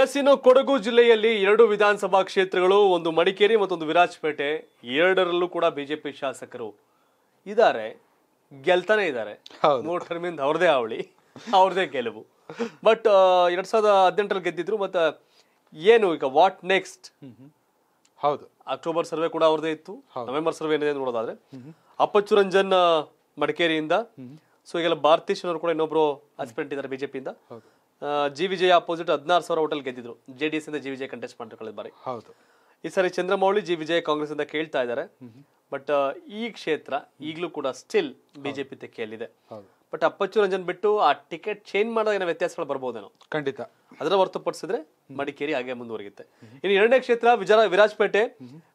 S ಇನ್ನು ಕೊಡಗು ಜಿಲ್ಲೆಯಲ್ಲಿ ಎರಡು ವಿಧಾನಸಭಾ ಕ್ಷೇತ್ರಗಳು ಒಂದು ಮಡಿಕೇರಿ ಮತ್ತೊಂದು ವಿರಾಜಪೇಟೆ ಎರಡರಲ್ಲೂ ಕೂಡ ಬಿಜೆಪಿ ಶಾಸಕರು ಇದ್ದಾರೆ ಗೆಲ್ತಾನೆ ಇದ್ದಾರೆ ಮೂರು ಅವ್ರದೇ ಅವಳಿ ಅವ್ರದೇ ಗೆಲುವು ಬಟ್ ಎರಡ್ ಸಾವಿರದ ಹದಿನೆಂಟರಲ್ಲಿ ಗೆದ್ದಿದ್ರು ಮತ್ತೆ ಏನು ಈಗ ವಾಟ್ ನೆಕ್ಸ್ಟ್ ಹೌದು ಅಕ್ಟೋಬರ್ ಸರ್ವೆ ಕೂಡ ಅವ್ರದೇ ಇತ್ತು ನವೆಂಬರ್ ಸರ್ವೆ ಏನಿದೆ ನೋಡೋದಾದ್ರೆ ಅಪ್ಪಚ್ಚು ರಂಜನ್ ಮಡಿಕೇರಿಯಿಂದ ಸೊ ಈಗೆಲ್ಲ ಭಾರತೀಶ್ ಅವರು ಕೂಡ ಇನ್ನೊಬ್ರು ಹಸ್ಬೆಂಡ್ ಇದ್ದಾರೆ ಬಿಜೆಪಿಯಿಂದ ಜಿ ವಿಜಯ ಅಪೋಸಿಟ್ ಹದಿನಾರು ಸಾವಿರ ಹೋಟೆಲ್ ಗೆದ್ದಿದ್ರು ಜೆ ಡಿ ಎಸ್ ಇಂದ ಜಿ ವಿಜಯ ಕಂಟೆಸ್ಟ್ ಮಾಡಿರ್ಕೊಳ್ಳೋದು ಬಾರಿ ಹೌದು ಈ ಸರಿ ಚಂದ್ರಮೌಳಿ ಜಿ ವಿಜಯ ಕಾಂಗ್ರೆಸ್ ಇಂದ ಕೇಳ್ತಾ ಇದ್ದಾರೆ ಬಟ್ ಈ ಕ್ಷೇತ್ರ ಈಗಲೂ ಕೂಡ ಸ್ಟಿಲ್ ಬಿಜೆಪಿ ತೆಕ್ಕೆಯಲ್ಲಿದೆ ಬಟ್ ಅಪ್ಪಚ್ಚು ರಂಜನ್ ಬಿಟ್ಟು ಆ ಟಿಕೆಟ್ ಚೇಂಜ್ ಮಾಡೋ ಏನೋ ವ್ಯತ್ಯಾಸಗಳು ಬರ್ಬೋದೇನೋ ಖಂಡಿತ ಅದರ ಹೊರತುಪಡಿಸಿದ್ರೆ ಮಡಿಕೇರಿ ಹಾಗೆ ಮುಂದುವರಿಯುತ್ತೆ ಇನ್ನು ಎರಡನೇ ಕ್ಷೇತ್ರ ವಿಜಯ ವಿರಾಜಪೇಟೆ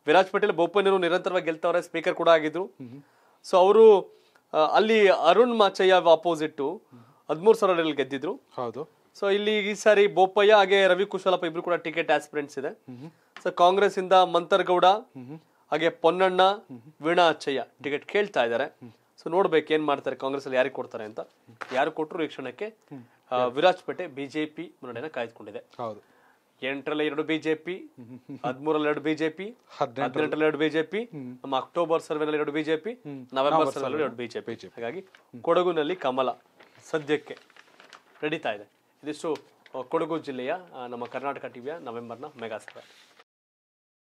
ವಿರಾಜಪೇಟೆಯಲ್ಲಿ ಬೋಪಣ್ಣರು ನಿರಂತರವಾಗಿ ಗೆಲ್ತವ್ರೆ ಸ್ಪೀಕರ್ ಕೂಡ ಆಗಿದ್ರು ಸೊ ಅವರು ಅಲ್ಲಿ ಅರುಣ್ ಮಾಚಯ್ಯ ಅಪೋಸಿಟ್ ಹದಿಮೂರು ಸಾವಿರ ಗೆದ್ದಿದ್ರು ಹೌದು ಸೊ ಇಲ್ಲಿ ಈ ಸಾರಿ ಬೋಪಯ್ಯ ಹಾಗೆ ರವಿ ಕುಶಾಲಪ್ಪ ಇಬ್ರು ಕೂಡ ಟಿಕೆಟ್ ಆಸ್ಪಿರೆಂಟ್ಸ್ ಇದೆ ಸೊ ಕಾಂಗ್ರೆಸ್ ಇಂದ ಮಂತರ್ಗೌಡ ಹಾಗೆ ಪೊನ್ನಣ್ಣ ವೀಣಾ ಅಚ್ಚಯ್ಯ ಟಿಕೆಟ್ ಕೇಳ್ತಾ ಇದ್ದಾರೆ ಸೊ ನೋಡ್ಬೇಕು ಏನ್ ಮಾಡ್ತಾರೆ ಕಾಂಗ್ರೆಸ್ ಅಲ್ಲಿ ಯಾರಿಗೆ ಕೊಡ್ತಾರೆ ಅಂತ ಯಾರು ಕೊಟ್ಟರು ವೀಕ್ಷಣಕ್ಕೆ ವಿರಾಜ್ಪೇಟೆ ಬಿಜೆಪಿ ಮುನ್ನಡೆಯನ್ನ ಕಾಯ್ದುಕೊಂಡಿದೆ ಎಂಟರಲ್ಲಿ ಎರಡು ಬಿಜೆಪಿ ಹದಿಮೂರಲ್ಲಿ ಎರಡು ಬಿಜೆಪಿ ಹದಿನೆಂಟರಲ್ಲಿ ಎರಡು ಬಿಜೆಪಿ ನಮ್ಮ ಅಕ್ಟೋಬರ್ ಸರ್ವೆನಲ್ಲಿ ಎರಡು ಬಿಜೆಪಿ ನವೆಂಬರ್ ಸರ್ವೆ ಎರಡು ಬಿಜೆಪಿ ಹಾಗಾಗಿ ಕೊಡಗುನಲ್ಲಿ ಕಮಲ ಸದ್ಯಕ್ಕೆ ನಡೀತಾ ಇದೆ ಇದಿಷ್ಟು ಕೊಡಗು uh, ಜಿಲ್ಲೆಯ uh, ನಮ್ಮ ಕರ್ನಾಟಕ ಟಿವಿಯ ನವೆಂಬರ್ನ ಮೆಗಾಸ್ಟಾರ್